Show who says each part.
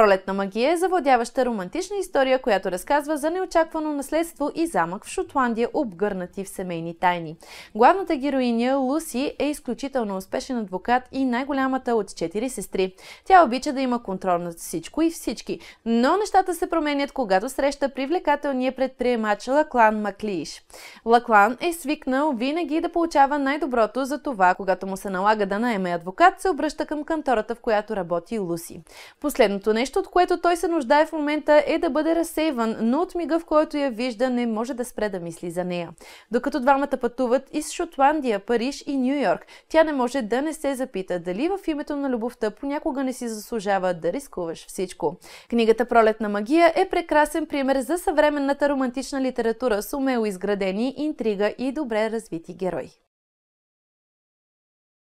Speaker 1: Пролетна магия е завладяваща романтична история, която разказва за неочаквано наследство и замък в Шотландия, обгърнати в семейни тайни. Главната героиня Луси е изключително успешен адвокат и най-голямата от четири сестри. Тя обича да има контрол над всичко и всички, но нещата се променят, когато среща привлекателния предприемач Лаклан Маклиш. Лаклан е свикнал винаги да получава най-доброто за това, когато му се налага да наеме адвокат, се обръща към кантората, в която работи Луси. Последното нещо Нещо, от което той се нуждае в момента е да бъде разсейван, но от мига, в който я вижда, не може да спре да мисли за нея. Докато двамата пътуват из Шотландия, Париж и Нью Йорк, тя не може да не се запита дали в името на любовта понякога не си заслужава да рискуваш всичко. Книгата Пролет на магия е прекрасен пример за съвременната романтична литература с умело изградени интрига и добре развити герои.